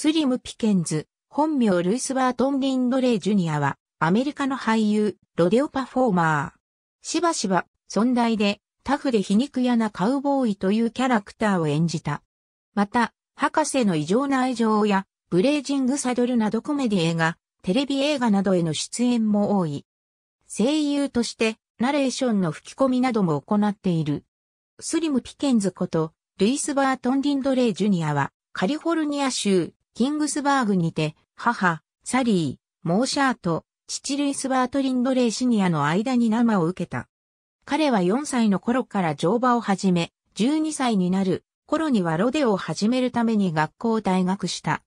スリム・ピケンズ、本名ルイス・バートン・リンドレイ・ジュニアは、アメリカの俳優、ロデオパフォーマー。しばしば、存在で、タフで皮肉屋なカウボーイというキャラクターを演じた。また、博士の異常な愛情や、ブレイジング・サドルなどコメディ映画、テレビ映画などへの出演も多い。声優として、ナレーションの吹き込みなども行っている。スリム・ピケンズこと、ルイス・バートン・リンドレイ・ジュニアは、カリフォルニア州キングスバーグにて、母、サリー、モーシャーと、父ルイス・バートリンドレイシニアの間に生を受けた。彼は4歳の頃から乗馬を始め、12歳になる頃にはロデオを始めるために学校を退学した。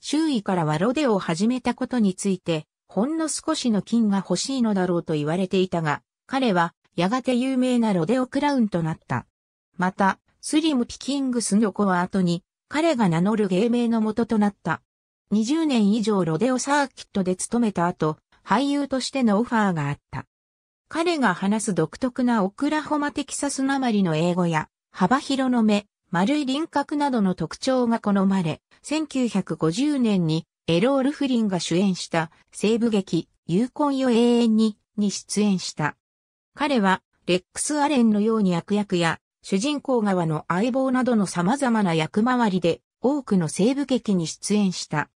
周囲からはロデオを始めたことについて、ほんの少しの金が欲しいのだろうと言われていたが、彼はやがて有名なロデオクラウンとなった。また、スリム・ピキングスの子は後に彼が名乗る芸名の元となった。20年以上ロデオサーキットで勤めた後、俳優としてのオファーがあった。彼が話す独特なオクラホマテキサスなまりの英語や、幅広の目、丸い輪郭などの特徴が好まれ、1950年にエロール・フリンが主演した西部劇、有婚よ永遠に、に出演した。彼は、レックス・アレンのように悪役や、主人公側の相棒などの様々な役回りで多くの西部劇に出演した。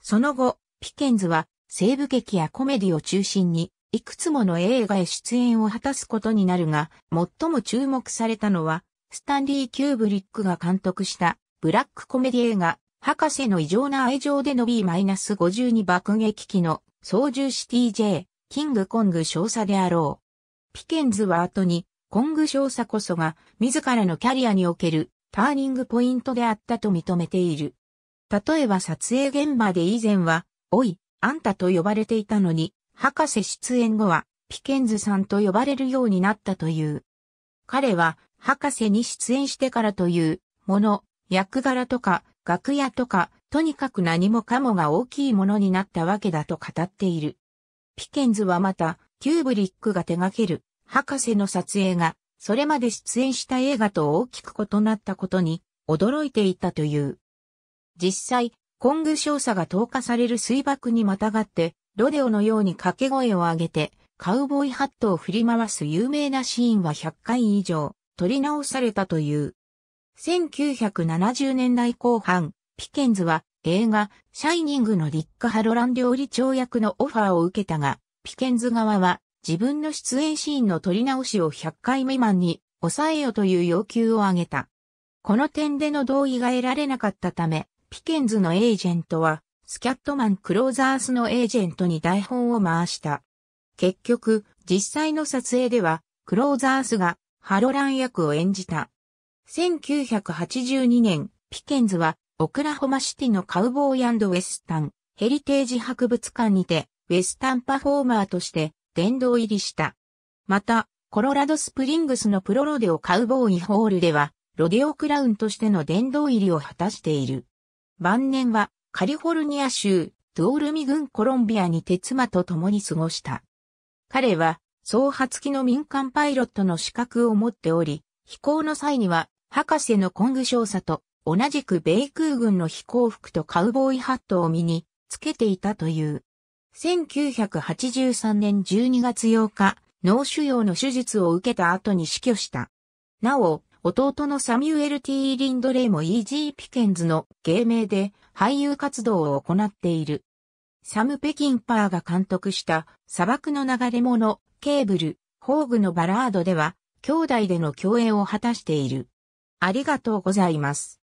その後、ピケンズは西部劇やコメディを中心にいくつもの映画へ出演を果たすことになるが、最も注目されたのは、スタンリー・キューブリックが監督したブラックコメディ映画、博士の異常な愛情での B-52 爆撃機の操縦士 TJ、キングコング少佐であろう。ピケンズは後にコング少佐こそが自らのキャリアにおけるターニングポイントであったと認めている。例えば撮影現場で以前は、おい、あんたと呼ばれていたのに、博士出演後は、ピケンズさんと呼ばれるようになったという。彼は、博士に出演してからという、もの、役柄とか、楽屋とか、とにかく何もかもが大きいものになったわけだと語っている。ピケンズはまた、キューブリックが手掛ける博士の撮影が、それまで出演した映画と大きく異なったことに、驚いていたという。実際、コング少佐が投下される水爆にまたがって、ロデオのように掛け声を上げて、カウボーイハットを振り回す有名なシーンは100回以上、撮り直されたという。1970年代後半、ピケンズは映画、シャイニングのリック・ハロラン料理長役のオファーを受けたが、ピケンズ側は自分の出演シーンの撮り直しを100回未満に抑えよという要求を挙げた。この点での同意が得られなかったため、ピケンズのエージェントは、スキャットマン・クローザースのエージェントに台本を回した。結局、実際の撮影では、クローザースがハロラン役を演じた。1982年、ピケンズは、オクラホマシティのカウボーイウェスタン、ヘリテージ博物館にて、ウェスタンパフォーマーとして、殿堂入りした。また、コロラドスプリングスのプロロデオカウボーイホールでは、ロデオクラウンとしての殿堂入りを果たしている。晩年は、カリフォルニア州、ドールミ郡コロンビアに鉄妻と共に過ごした。彼は、創発機の民間パイロットの資格を持っており、飛行の際には、博士のコング少佐と、同じく米空軍の飛行服とカウボーイハットを身に、つけていたという。1983年12月8日、脳腫瘍の手術を受けた後に死去した。なお、弟のサミュエル・ T・ リンドレイも E.G. ピケンズの芸名で俳優活動を行っている。サム・ペキンパーが監督した砂漠の流れ物、ケーブル、ホーグのバラードでは、兄弟での共演を果たしている。ありがとうございます。